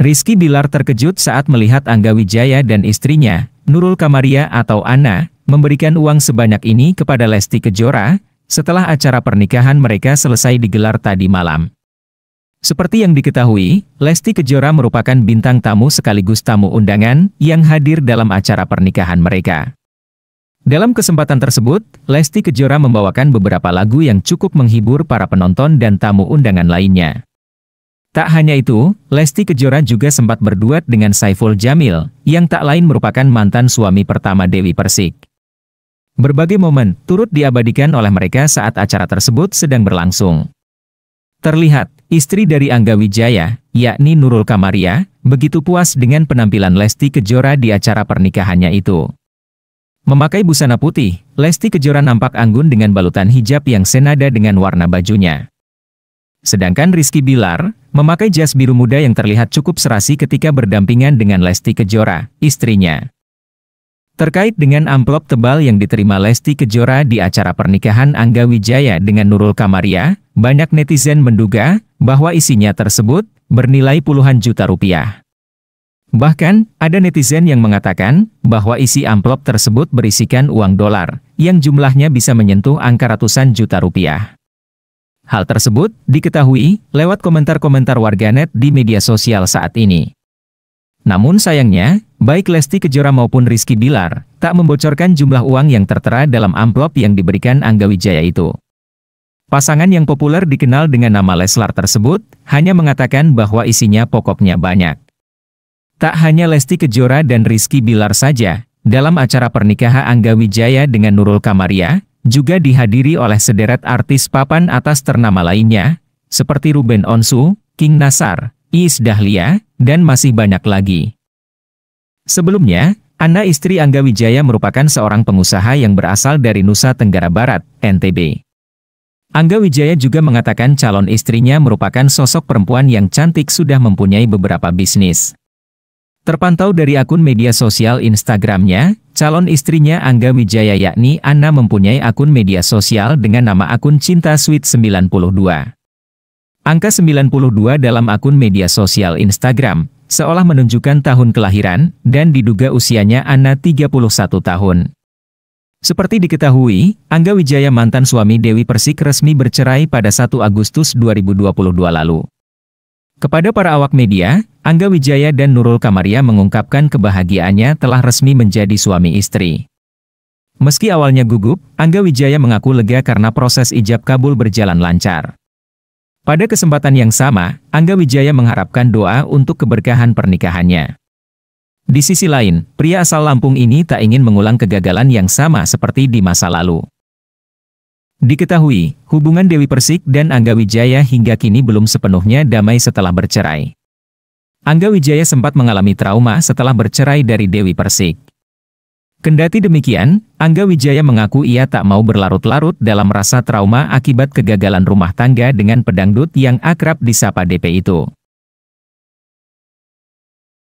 Rizky Bilar terkejut saat melihat Angga Wijaya dan istrinya, Nurul Kamaria atau Ana, memberikan uang sebanyak ini kepada Lesti Kejora, setelah acara pernikahan mereka selesai digelar tadi malam. Seperti yang diketahui, Lesti Kejora merupakan bintang tamu sekaligus tamu undangan yang hadir dalam acara pernikahan mereka. Dalam kesempatan tersebut, Lesti Kejora membawakan beberapa lagu yang cukup menghibur para penonton dan tamu undangan lainnya. Tak hanya itu, Lesti Kejora juga sempat berduet dengan Saiful Jamil, yang tak lain merupakan mantan suami pertama Dewi Persik. Berbagai momen turut diabadikan oleh mereka saat acara tersebut sedang berlangsung. Terlihat, istri dari Angga Wijaya, yakni Nurul Kamaria, begitu puas dengan penampilan Lesti Kejora di acara pernikahannya itu. Memakai busana putih, Lesti Kejora nampak anggun dengan balutan hijab yang senada dengan warna bajunya. Sedangkan Rizky Bilar, memakai jas biru muda yang terlihat cukup serasi ketika berdampingan dengan Lesti Kejora, istrinya. Terkait dengan amplop tebal yang diterima Lesti Kejora di acara pernikahan Angga Wijaya dengan Nurul Kamaria, banyak netizen menduga bahwa isinya tersebut bernilai puluhan juta rupiah. Bahkan, ada netizen yang mengatakan bahwa isi amplop tersebut berisikan uang dolar, yang jumlahnya bisa menyentuh angka ratusan juta rupiah. Hal tersebut diketahui lewat komentar-komentar warganet di media sosial saat ini. Namun sayangnya, baik Lesti Kejora maupun Rizky Bilar tak membocorkan jumlah uang yang tertera dalam amplop yang diberikan Angga Wijaya itu. Pasangan yang populer dikenal dengan nama Leslar tersebut hanya mengatakan bahwa isinya pokoknya banyak. Tak hanya Lesti Kejora dan Rizky Bilar saja, dalam acara pernikahan Angga Wijaya dengan Nurul Kamaria, juga dihadiri oleh sederet artis papan atas ternama lainnya, seperti Ruben Onsu, King Nasar, Iis Dahlia, dan masih banyak lagi. Sebelumnya, Anna istri Angga Wijaya merupakan seorang pengusaha yang berasal dari Nusa Tenggara Barat, NTB. Angga Wijaya juga mengatakan calon istrinya merupakan sosok perempuan yang cantik sudah mempunyai beberapa bisnis. Terpantau dari akun media sosial Instagramnya, calon istrinya Angga Wijaya yakni Anna mempunyai akun media sosial dengan nama akun Cinta Sweet 92. Angka 92 dalam akun media sosial Instagram, seolah menunjukkan tahun kelahiran, dan diduga usianya Anna 31 tahun. Seperti diketahui, Angga Wijaya mantan suami Dewi Persik resmi bercerai pada 1 Agustus 2022 lalu. Kepada para awak media, Angga Wijaya dan Nurul Kamaria mengungkapkan kebahagiaannya telah resmi menjadi suami istri. Meski awalnya gugup, Angga Wijaya mengaku lega karena proses ijab kabul berjalan lancar. Pada kesempatan yang sama, Angga Wijaya mengharapkan doa untuk keberkahan pernikahannya. Di sisi lain, pria asal Lampung ini tak ingin mengulang kegagalan yang sama seperti di masa lalu. Diketahui, hubungan Dewi Persik dan Angga Wijaya hingga kini belum sepenuhnya damai setelah bercerai. Angga Wijaya sempat mengalami trauma setelah bercerai dari Dewi Persik. Kendati demikian, Angga Wijaya mengaku ia tak mau berlarut-larut dalam rasa trauma akibat kegagalan rumah tangga dengan pedangdut yang akrab disapa DP itu.